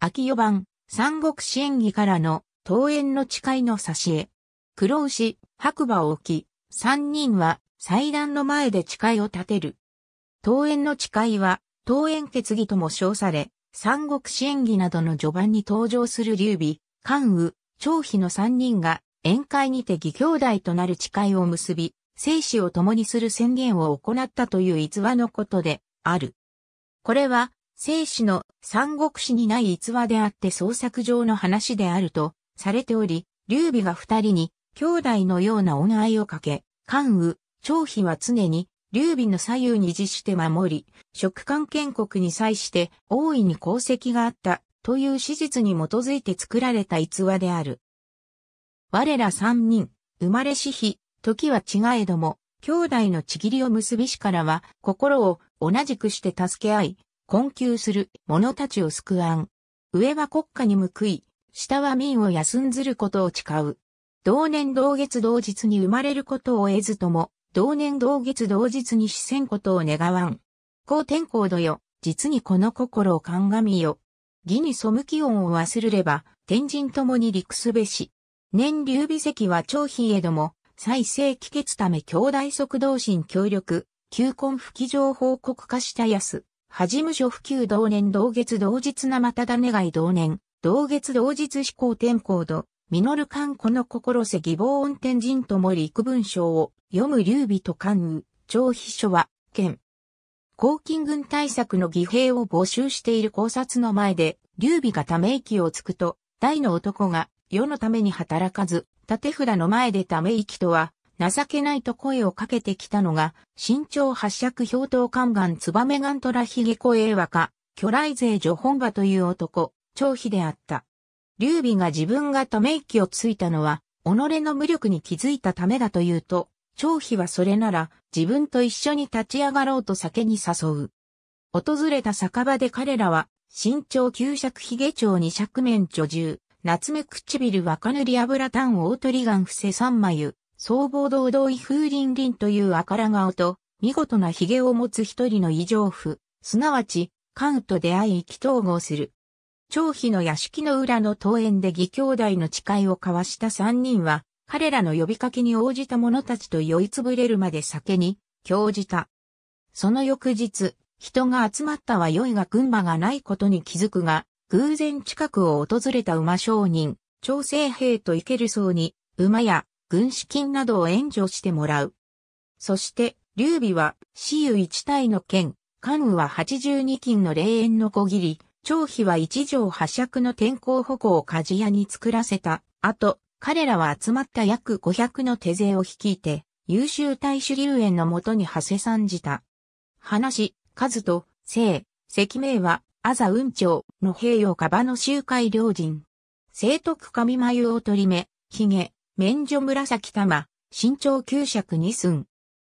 秋四番、三国志演義からの、桃園の誓いの差し絵。黒牛、白馬を置き、三人は祭壇の前で誓いを立てる。桃園の誓いは、桃園決議とも称され、三国志演義などの序盤に登場する劉備、関羽、張飛の三人が、宴会にて義兄弟となる誓いを結び、生死を共にする宣言を行ったという逸話のことである。これは、生死の三国史にない逸話であって創作上の話であるとされており、劉備が二人に兄弟のような恩愛をかけ、関羽、張飛は常に劉備の左右に実して守り、食官建国に際して大いに功績があったという史実に基づいて作られた逸話である。我ら三人、生まれし日、時は違えども、兄弟のちぎりを結びしからは、心を同じくして助け合い、困窮する者たちを救わん。上は国家に報い、下は民を休んずることを誓う。同年同月同日に生まれることを得ずとも、同年同月同日に死せんことを願わん。高天候度よ、実にこの心を鑑みよ。義に背き恩を忘れれば、天人ともに陸すべし。年流備石は長妃へども、再生帰結ため兄弟即同心協力、求婚不起情報告化したやす。はじむ所普及同年同月同日なまただ願い同年、同月同日思考天候度、ミノル観この心せ義望音天人とも陸文章を読む劉備と関羽、張秘書は、県。抗金軍対策の義兵を募集している考察の前で、劉備がため息をつくと、大の男が世のために働かず、縦札の前でため息とは、情けないと声をかけてきたのが、身長八尺氷頭宦官ツバメガントラヒゲコエワカ、巨来勢女本場という男、張飛であった。劉備が自分がため息をついたのは、己の無力に気づいたためだというと、張飛はそれなら自分と一緒に立ち上がろうと酒に誘う。訪れた酒場で彼らは、身長九尺ヒゲ長二尺面女獣、夏目唇若塗り油炭大鳥岩伏せ三眉、僧帽堂堂威風林林という赤ら顔と、見事な髭を持つ一人の異常夫、すなわち、関羽と出会い意気統合する。張飛の屋敷の裏の桃園で義兄弟の誓いを交わした三人は、彼らの呼びかけに応じた者たちと酔いつぶれるまで酒に、興じた。その翌日、人が集まったは良いが群馬がないことに気づくが、偶然近くを訪れた馬商人、朝生兵と行けるそうに、馬や軍資金などを援助してもらう。そして、劉備は、私有一体の剣、関羽は八十二金の霊園の小切り、張飛は一条八尺の天候歩行を鍛冶屋に作らせた。後、彼らは集まった約五百の手勢を率いて、優秀大主流園のもとに馳せ参じた。話、数と、姓、赤名は、あざ雲長の兵用カバの集会両人。聖徳神眉を取り目、髭、免除紫玉、身長9尺2寸。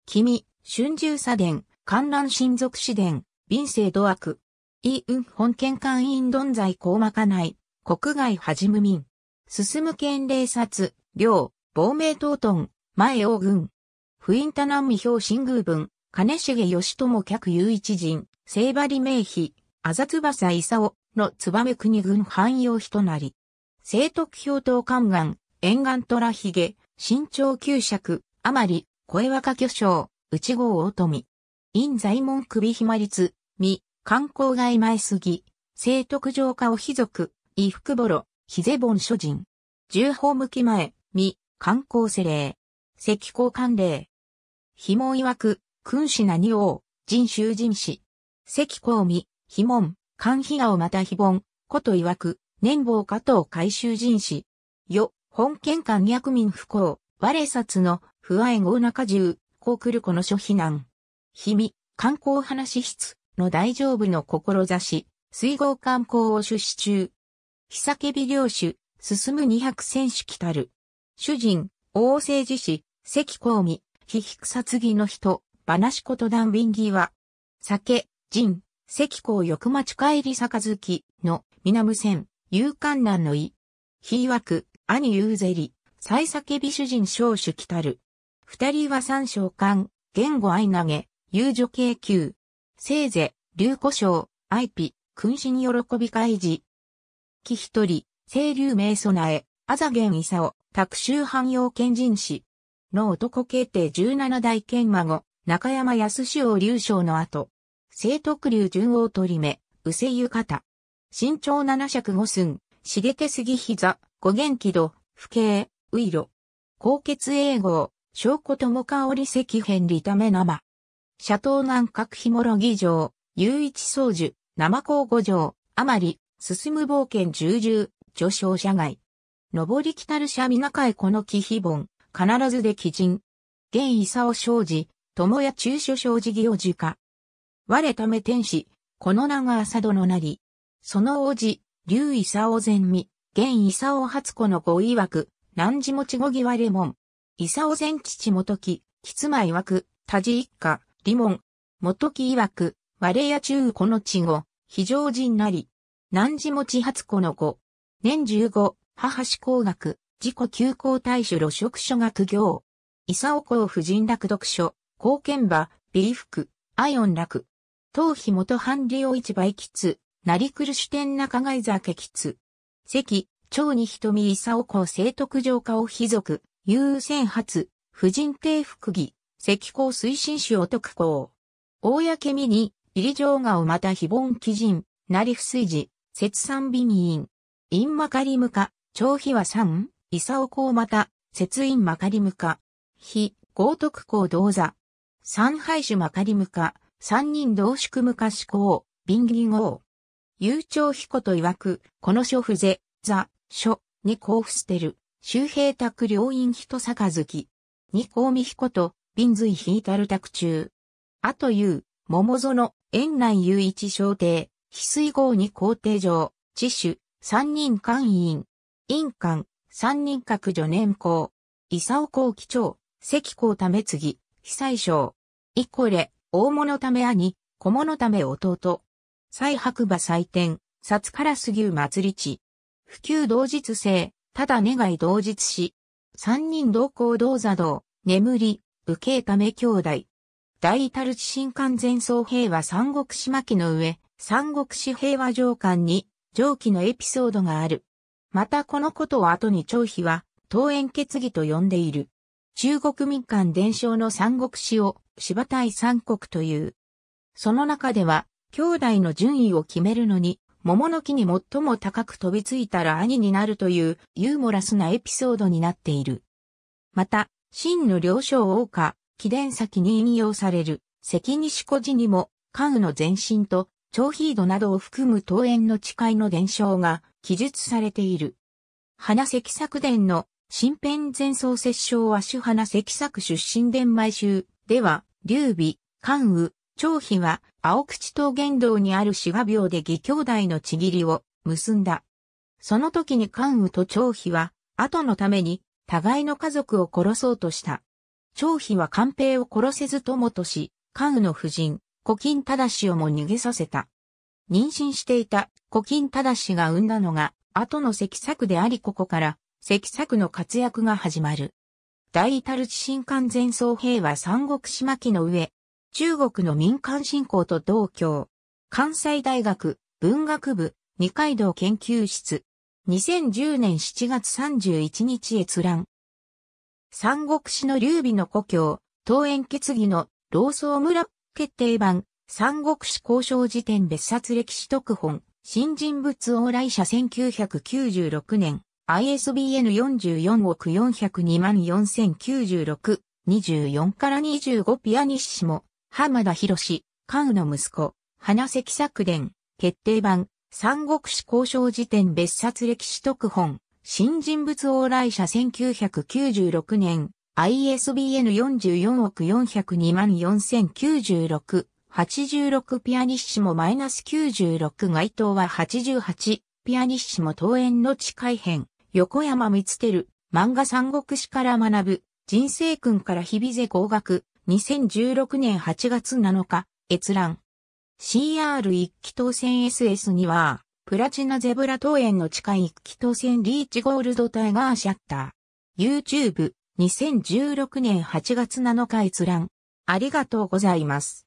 君、春秋左伝、観覧親族詩伝、臨世土悪。イウン本県官員論罪高まかない、国外はじむ民。進む県霊殺、領、亡命等々、前王軍。不因多難未表新宮文、金重義友客有一人、聖張名妃、あざつばさいさおの燕国軍汎用人なり。聖徳表等観願、沿岸虎髭、身長九尺、あまり、声若巨匠、内郷大富。陰在門首暇律、未、観光外前ぎ、聖徳城下を貴族、衣服ボロ、ひぜぼん諸人。重宝向き前、未、観光世霊。石膏関霊。ひも曰く、君子何王、人衆人士。石膏未、ひもん、官ひがをまたひぼん、こと曰く、年坊加藤回収人士。よ、本県間逆民不幸、我札の不愛合中獣、高来る子の諸避難。秘密、観光話室の大丈夫の志、水郷観光を出資中。日叫び領主、進む二百戦選手来たる。主人、大政治士、関公美、非ひくさの人、話こと断便際。酒、人、関公欲待ち帰り杯の南無線、勇敢難の意。ひいわく、兄ユーゼリ、最叫び主人少主来たる。二人は三召喚、言語愛投げ、遊女系級。せいぜ、竜古ア愛ピ、君に喜び開示。木一人、清流名備え、あざげん伊佐を、州汎用賢人士。の男系定十七代剣孫、中山康潮竜将の後。聖徳竜順王取り目、せゆかた。身長七尺五寸、茂す杉膝、五元気度、不景、ウイロ。高血英語、証拠友香織石片利ため生。斜東南角ひもろぎ城、雄一宗樹、生高五条、あまり、進む冒険重々、序章社外。上り来たる社皆会この木非本、必ずで基人。現伊佐を生じ、友や中所生じを受化。我ため天使、この名が朝殿なり。その王子、竜伊佐を前見。現伊佐尾初子の子曰く、南地持ち語際レモン。伊佐尾前父元木、きつま曰く、田治一家、リモン。元木曰く、我や中子の地語、非常人なり。南地持ち初子の子。年十五、母子工学、自己休校大主露職所学業。伊佐尾公夫人落読書、貢献馬、美福、アイオン楽。頭皮元半用市場行きなりくる主店中外座激つ。関、長に瞳伊勲公聖徳上家を秘族、優先発、婦人帝福義、石公推進主を徳公。大やけみに、入り上下をまた非凡基人、なり不水寺、節三美民院。陰まかりむか、長秘は三、伊佐尾子をまた、節陰まかりむか。非、豪徳公同座。三敗主まかりむか、三人同宿むか思考、便銀王。悠長彦と曰く、この書風座、書、に交付捨てる、周平宅両院人杯、に甲美彦と、瓶髄引いたる宅中。あという、桃園、園内雄一小邸、翡翠号に皇帝上、知主、三人官員、院官、三人閣女年公、伊佐尾後期長、関公為次、被災省。いこれ、大物ため兄、小物ため弟。最白馬祭典、札から杉牛祭り地。普及同日生、ただ願い同日し。三人同行同座道、眠り、受けため兄弟。大至る地震完全総平和三国島木の上、三国史平和上官に、上記のエピソードがある。またこのことを後に張飛は、東園決議と呼んでいる。中国民間伝承の三国史を、芝対三国という。その中では、兄弟の順位を決めるのに、桃の木に最も高く飛びついたら兄になるというユーモラスなエピソードになっている。また、真の領章王家、記殿先に引用される、関西古寺にも、関羽の前身と、長飛度などを含む桃園の誓いの伝承が記述されている。花関作伝の新編前奏摂衝は主花関作出身伝米集では、劉備、関羽、張飛は青口桃源道にある志賀廟で義兄弟のちぎりを結んだ。その時に関羽と張飛は、後のために、互いの家族を殺そうとした。張飛は官兵を殺せず友とし、関羽の夫人、古今忠をも逃げさせた。妊娠していた古今忠が産んだのが、後の関作でありここから、関作の活躍が始まる。大至る地震完全総兵は三国島記の上、中国の民間振興と同郷。関西大学文学部二階堂研究室。2010年7月31日閲覧。三国志の劉備の故郷、東園決議の老僧村決定版、三国志交渉辞典別冊歴史特本、新人物往来者1996年、ISBN 44億402万4096、24から25ピアニッシモ、浜田博士、関羽の息子、花関作伝、決定版、三国史交渉辞典別冊歴史特本、新人物往来者1996年、ISBN 44億402万4096、86ピアニッシモマイナス96該当は88、ピアニッシモ登園の地改編、横山光る。漫画三国史から学ぶ、人生訓から日々ぜ合格。2016年8月7日、閲覧。c r 一気当選 SS には、プラチナゼブラ投園の地下一気当選リーチゴールドタイガーシャッター。YouTube、2016年8月7日閲覧。ありがとうございます。